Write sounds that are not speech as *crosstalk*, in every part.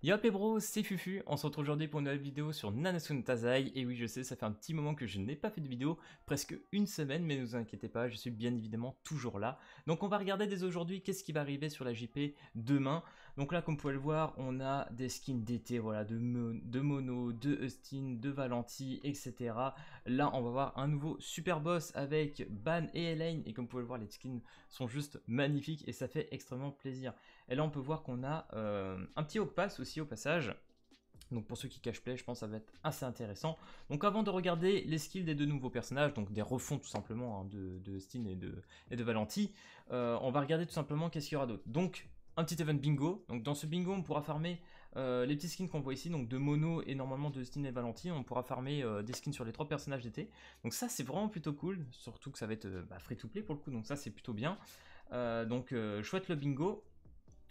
Yo les bros, c'est Fufu, on se retrouve aujourd'hui pour une nouvelle vidéo sur Nanasun Tazai, et oui je sais, ça fait un petit moment que je n'ai pas fait de vidéo, presque une semaine, mais ne vous inquiétez pas, je suis bien évidemment toujours là. Donc on va regarder dès aujourd'hui qu'est-ce qui va arriver sur la JP demain, donc là, comme vous pouvez le voir, on a des skins d'été, voilà, de, Mono, de Austin, de Valenti, etc. Là, on va voir un nouveau super boss avec Ban et Elaine. Et comme vous pouvez le voir, les skins sont juste magnifiques et ça fait extrêmement plaisir. Et là, on peut voir qu'on a euh, un petit haut Pass aussi au passage. Donc pour ceux qui cachent play, je pense que ça va être assez intéressant. Donc avant de regarder les skills des deux nouveaux personnages, donc des refonds tout simplement hein, de, de et de, et Valenti, euh, on va regarder tout simplement qu'est-ce qu'il y aura d'autre. Donc un petit event bingo. Donc dans ce bingo, on pourra farmer euh, les petits skins qu'on voit ici, donc de Mono et normalement de Stin et Valentine. On pourra farmer euh, des skins sur les trois personnages d'été. Donc ça, c'est vraiment plutôt cool, surtout que ça va être euh, bah, free-to-play pour le coup, donc ça, c'est plutôt bien. donc chouette le bingo.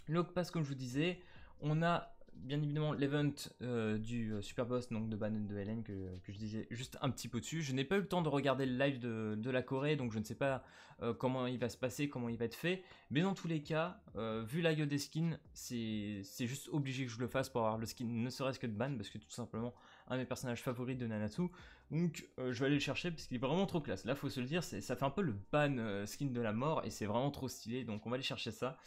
Le passe comme je vous disais, on a bien évidemment l'event euh, du euh, Super Boss donc de ban de Helen que, je disais juste un petit peu dessus. Je n'ai pas eu le temps de regarder le live de, la Corée, donc je ne sais pas euh, comment il va se passer, comment il va être fait. Mais dans tous les cas, vu la gueule des skins, c'est juste obligé que je le fasse pour avoir le skin ne serait-ce que de Ban, parce que tout simplement un des personnages favoris de Nanatsu. Donc je vais aller le chercher parce qu'il est vraiment trop classe. Là faut se le dire, ça fait un peu le ban skin de la mort et c'est vraiment trop stylé, donc on va aller chercher ça.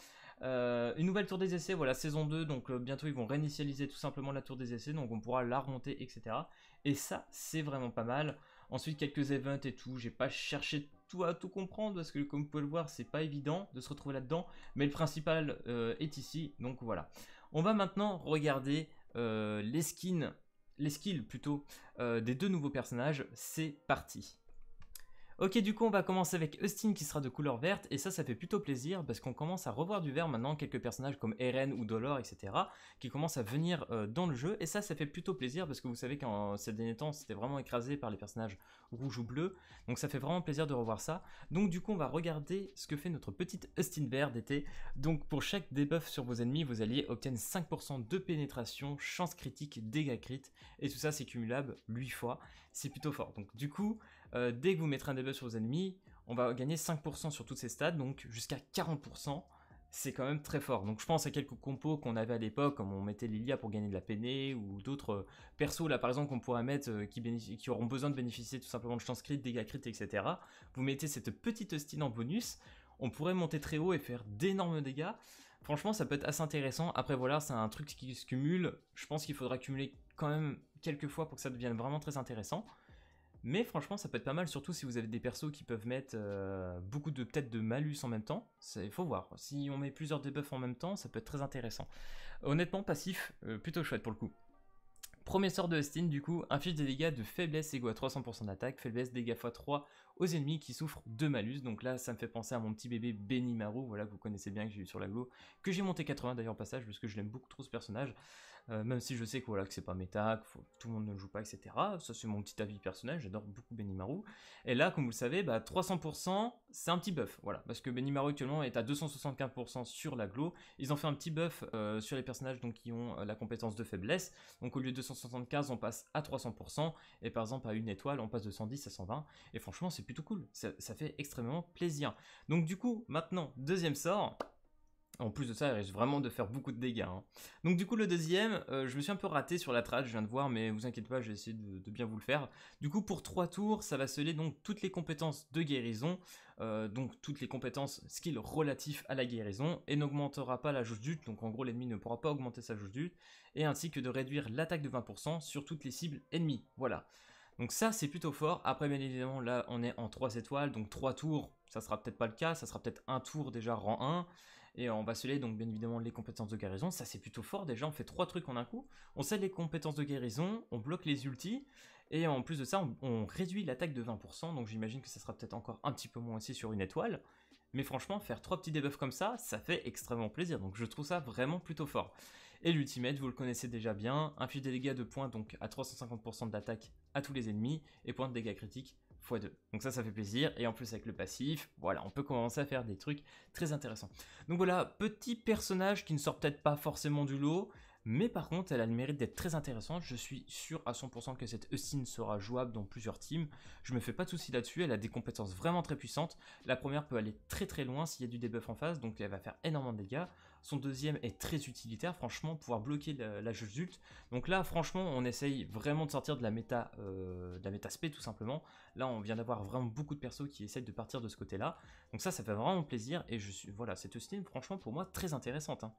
Euh, une nouvelle tour des essais, voilà, saison 2, donc euh, bientôt ils vont réinitialiser tout simplement la tour des essais, donc on pourra la remonter, etc. Et ça, c'est vraiment pas mal. Ensuite, quelques events et tout, j'ai pas cherché tout à tout comprendre, parce que comme vous pouvez le voir, c'est pas évident de se retrouver là-dedans, mais le principal euh, est ici, donc voilà. On va maintenant regarder les skins, les skills plutôt, des deux nouveaux personnages, c'est parti Ok du coup on va commencer avec Austin qui sera de couleur verte et ça ça fait plutôt plaisir parce qu'on commence à revoir du vert maintenant quelques personnages comme Eren ou Dolor etc qui commencent à venir euh, dans le jeu et ça ça fait plutôt plaisir parce que vous savez qu'en ces derniers temps c'était vraiment écrasé par les personnages rouges ou bleus donc ça fait vraiment plaisir de revoir ça donc du coup on va regarder ce que fait notre petite Austin vert d'été donc pour chaque debuff sur vos ennemis vos alliés obtiennent 5% de pénétration, chance critique, dégâts crit et tout ça c'est cumulable 8 fois c'est plutôt fort donc du coup euh, dès que vous mettrez un debuff sur vos ennemis, on va gagner 5% sur toutes ces stats, donc jusqu'à 40%. C'est quand même très fort. Donc je pense à quelques compos qu'on avait à l'époque, comme on mettait Lilia pour gagner de la pénée, ou d'autres euh, persos là par exemple qu'on pourrait mettre euh, qui, auront besoin de bénéficier tout simplement de chance crit, dégâts crit, etc. Vous mettez cette petite style en bonus, on pourrait monter très haut et faire d'énormes dégâts. Franchement, ça peut être assez intéressant. Après, voilà, c'est un truc qui se cumule. Je pense qu'il faudra cumuler quand même quelques fois pour que ça devienne vraiment très intéressant. Mais franchement, ça peut être pas mal, surtout si vous avez des persos qui peuvent mettre euh, beaucoup de peut-être de malus en même temps. Il faut voir. Si on met plusieurs debuffs en même temps, ça peut être très intéressant. Honnêtement, passif, euh, plutôt chouette pour le coup. Premier sort de Hustin, du coup, inflige des dégâts de faiblesse égaux à 300% d'attaque, faiblesse dégâts x3 aux ennemis qui souffrent de malus. Donc là, ça me fait penser à mon petit bébé Benny voilà, que vous connaissez bien, que j'ai eu sur la glo, que j'ai monté 80 d'ailleurs au passage, parce que je l'aime beaucoup trop ce personnage. Euh, même si je sais que, voilà, que c'est pas méta, que tout le monde ne le joue pas, etc. Ça, c'est mon petit avis personnel, j'adore beaucoup Benimaru. Et là, comme vous le savez, bah, 300%, c'est un petit buff, voilà, parce que Benimaru actuellement est à 275% sur la l'aglo. Ils ont fait un petit buff euh, sur les personnages donc, qui ont euh, la compétence de faiblesse. Donc au lieu de 275, on passe à 300%, et par exemple à une étoile, on passe de 110 à 120. Et franchement, c'est plutôt cool, ça, ça fait extrêmement plaisir. Donc du coup, maintenant, deuxième sort, en plus de ça, elle risque vraiment de faire beaucoup de dégâts. Hein. Donc du coup, le deuxième, euh, je me suis un peu raté sur la trace, je viens de voir, mais vous inquiétez pas, j'ai essayé de, bien vous le faire. Du coup, pour 3 tours, ça va sceller donc toutes les compétences de guérison, euh, donc toutes les compétences skills relatifs à la guérison, et n'augmentera pas la jauge d'ut, donc en gros, l'ennemi ne pourra pas augmenter sa jauge d'ut, et ainsi que de réduire l'attaque de 20% sur toutes les cibles ennemies. Voilà. Donc ça, c'est plutôt fort. Après, bien évidemment, là, on est en 3 étoiles, donc 3 tours, ça sera peut-être pas le cas, ça sera peut-être un tour déjà rang 1. Et on va se donc bien évidemment les compétences de guérison. Ça c'est plutôt fort déjà, on fait trois trucs en un coup. On sait les compétences de guérison, on bloque les ultis. Et en plus de ça, on, réduit l'attaque de 20%. Donc j'imagine que ça sera peut-être encore un petit peu moins aussi sur une étoile. Mais franchement, faire trois petits debuffs comme ça, ça fait extrêmement plaisir. Donc je trouve ça vraiment plutôt fort. Et l'ultimate, vous le connaissez déjà bien. Un des dégâts de points donc à 350% de l'attaque à tous les ennemis. Et points de dégâts critiques 2 Donc ça, ça fait plaisir. Et en plus, avec le passif, voilà, on peut commencer à faire des trucs très intéressants. Donc voilà, petit personnage qui ne sort peut-être pas forcément du lot, mais par contre, elle a le mérite d'être très intéressante. Je suis sûr à 100% que cette Eustine sera jouable dans plusieurs teams. Je me fais pas de soucis là-dessus. Elle a des compétences vraiment très puissantes. La première peut aller très très loin s'il y a du debuff en face, donc elle va faire énormément de dégâts. Son deuxième est très utilitaire, franchement, pouvoir bloquer la, juge adulte. Donc là, franchement, on essaye vraiment de sortir de la méta, euh, de la méta spé, tout simplement. Là, on vient d'avoir vraiment beaucoup de persos qui essayent de partir de ce côté-là. Donc ça, ça fait vraiment plaisir. Et je suis, voilà, cette ultime, franchement, pour moi, très intéressante. Hein.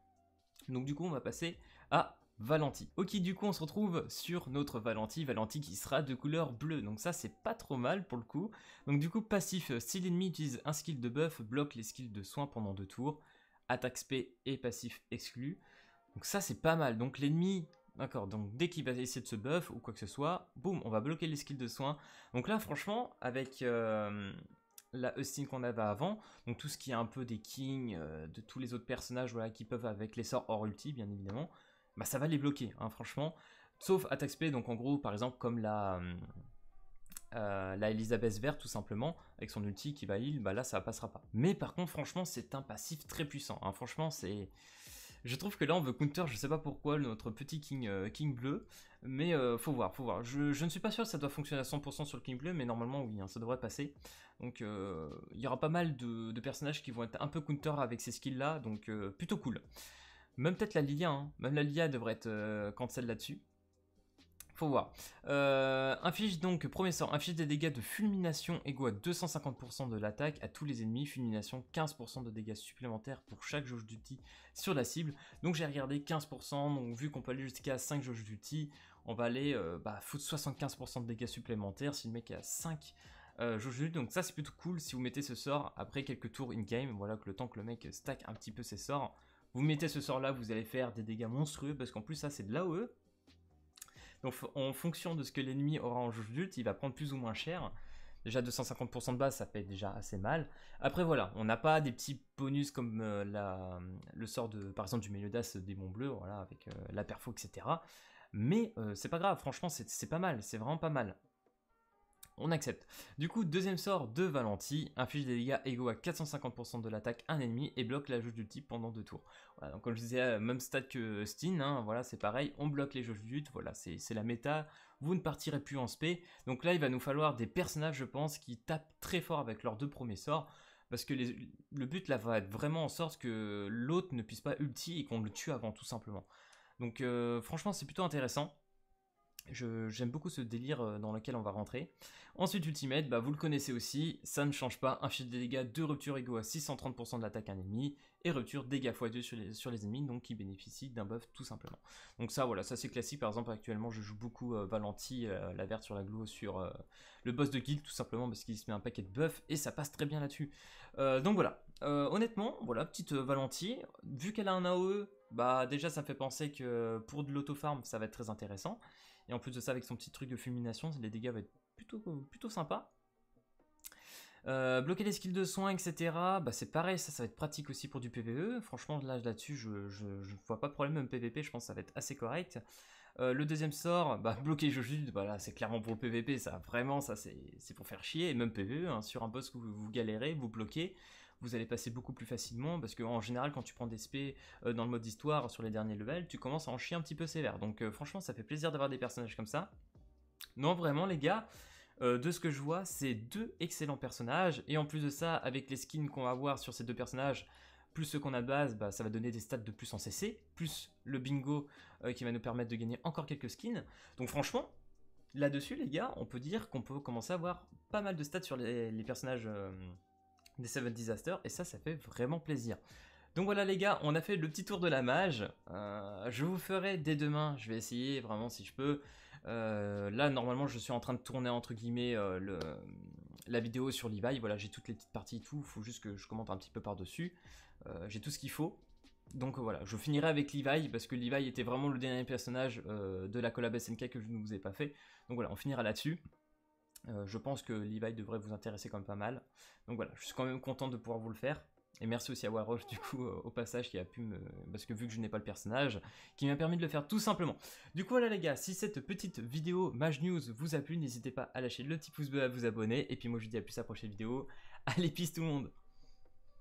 Donc du coup, on va passer à Valenti. Ok, du coup, on se retrouve sur notre Valenti, Valenti qui sera de couleur bleue, donc ça, c'est pas trop mal pour le coup. Donc du coup, passif, euh, si l'ennemi utilise un skill de buff, bloque les skills de soins pendant deux tours attaque spé et passif exclu. Donc ça c'est pas mal. Donc l'ennemi, d'accord, donc dès qu'il va essayer de se buff ou quoi que ce soit, boum, on va bloquer les skills de soins. Donc là franchement, avec euh, la Hustine qu'on avait avant, donc tout ce qui est un peu des kings, euh, de tous les autres personnages voilà, qui peuvent avec les sorts hors ulti bien évidemment, bah ça va les bloquer hein, franchement. Sauf attaque spé, donc en gros par exemple comme la... Hum, euh, la Elisabeth vert tout simplement avec son ulti qui va heal, bah là ça passera pas. Mais par contre franchement c'est un passif très puissant. Hein. Franchement c'est, je trouve que là on veut counter, je sais pas pourquoi notre petit King euh, King bleu, mais euh, faut voir, faut voir. Je, ne suis pas sûr que ça doit fonctionner à 100% sur le King bleu, mais normalement oui, hein, ça devrait passer. Donc il y aura pas mal de, personnages qui vont être un peu counter avec ces skills là, donc plutôt cool. Même peut-être la Lilia, hein. même la Lilia devrait être celle là-dessus. Faut voir. Euh, donc, premier sort, des dégâts de fulmination égaux à 250% de l'attaque à tous les ennemis. Fulmination, 15% de dégâts supplémentaires pour chaque jauge d'outil sur la cible. Donc j'ai regardé 15%, donc vu qu'on peut aller jusqu'à 5 jauges d'outil, on va aller euh, bah, foutre 75% de dégâts supplémentaires si le mec a 5 jauge jauges Donc ça c'est plutôt cool si vous mettez ce sort après quelques tours in-game, voilà que le temps que le mec stack un petit peu ses sorts. Vous mettez ce sort là, vous allez faire des dégâts monstrueux parce qu'en plus ça c'est de l'AOE, donc en fonction de ce que l'ennemi aura en juge il va prendre plus ou moins cher. Déjà 250% de base, ça fait déjà assez mal. Après voilà, on n'a pas des petits bonus comme euh, le sort de par exemple du Meliodas euh, des bleu, voilà, avec euh, la perfo, etc. Mais c'est pas grave, franchement c'est pas mal, c'est vraiment pas mal on accepte. Du coup, deuxième sort de Valenti, inflige des dégâts égaux à 450% de l'attaque un ennemi et bloque la jauge du type pendant deux tours. Voilà, donc comme je disais, euh, même stat que euh, Steen, hein, voilà, c'est pareil, on bloque les jauges du voilà, c'est la méta, vous ne partirez plus en spé. Donc là, il va nous falloir des personnages, je pense, qui tapent très fort avec leurs deux premiers sorts parce que le but là va être vraiment en sorte que l'autre ne puisse pas ulti et qu'on le tue avant tout simplement. Donc euh, franchement c'est plutôt intéressant. J'aime beaucoup ce délire euh, dans lequel on va rentrer. Ensuite, Ultimate, bah, vous le connaissez aussi, ça ne change pas. Un fil de dégâts de ruptures égaux à 630% de l'attaque à un ennemi et rupture dégâts x2 sur les, ennemis, donc qui bénéficient d'un buff tout simplement. Donc ça, voilà, ça c'est classique. Par exemple, actuellement, je joue beaucoup Valentie euh, Valenti, euh, la verte sur la glo sur le boss de guild, tout simplement parce qu'il se met un paquet de buffs et ça passe très bien là-dessus. donc voilà, honnêtement, voilà, petite Valenti, vu qu'elle a un AOE, bah déjà ça me fait penser que pour de l'auto-farm, ça va être très intéressant. Et en plus de ça, avec son petit truc de fulmination, les dégâts vont être plutôt, plutôt sympas. Euh, bloquer les skills de soins, etc. Bah, c'est pareil, ça, ça va être pratique aussi pour du PVE. Franchement, là, là-dessus, je, ne vois pas de problème, même PVP, je pense que ça va être assez correct. Euh, le deuxième sort, bah, *laughs* bloquer Jojude, voilà, bah, c'est clairement pour le PVP, ça, vraiment, ça, c'est pour faire chier, même PVE, hein, sur un boss que vous, vous galérez, vous bloquez, vous allez passer beaucoup plus facilement parce que en général, quand tu prends des SP euh, dans le mode histoire sur les derniers levels, tu commences à en chier un petit peu sévère. Donc, euh, franchement, ça fait plaisir d'avoir des personnages comme ça. Non, vraiment, les gars. Euh, de ce que je vois, c'est deux excellents personnages. Et en plus de ça, avec les skins qu'on va avoir sur ces deux personnages, plus ceux qu'on a de base, bah, ça va donner des stats de plus en CC, plus le bingo qui va nous permettre de gagner encore quelques skins. Donc franchement, là-dessus les gars, on peut dire qu'on peut commencer à avoir pas mal de stats sur les, personnages des Seven Disasters, et ça, ça fait vraiment plaisir. Donc voilà les gars, on a fait le petit tour de la mage. Euh, je vous ferai dès demain, je vais essayer vraiment si je peux. Euh, là normalement je suis en train de tourner entre guillemets euh, le, la vidéo sur Levi. Voilà j'ai toutes les petites parties et tout, il faut juste que je commente un petit peu par dessus. j'ai tout ce qu'il faut. Donc voilà, je finirai avec Levi parce que Levi était vraiment le dernier personnage de la collab SNK que je ne vous ai pas fait. Donc voilà, on finira là-dessus. Euh, je pense que Levi devrait vous intéresser quand même pas mal. Donc voilà, je suis quand même content de pouvoir vous le faire. Et merci aussi à Warrosh, du coup euh, au passage qui a pu me... Parce que vu que je n'ai pas le personnage, qui m'a permis de le faire tout simplement. Du coup voilà les gars, si cette petite vidéo Mage News vous a plu, n'hésitez pas à lâcher le petit pouce bleu, à vous abonner. Et puis moi je vous dis à plus à la prochaine vidéo. Allez peace tout le monde